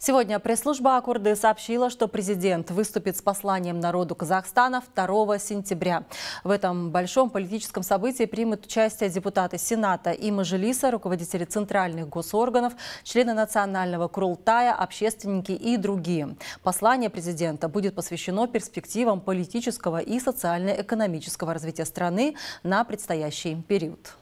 Сегодня пресс-служба Аккорды сообщила, что президент выступит с посланием народу Казахстана 2 сентября. В этом большом политическом событии примут участие депутаты Сената и Мажилиса, руководители центральных госорганов, члены национального Крултая, общественники и другие. Послание президента будет посвящено перспективам политического и социально-экономического развития страны на предстоящий период.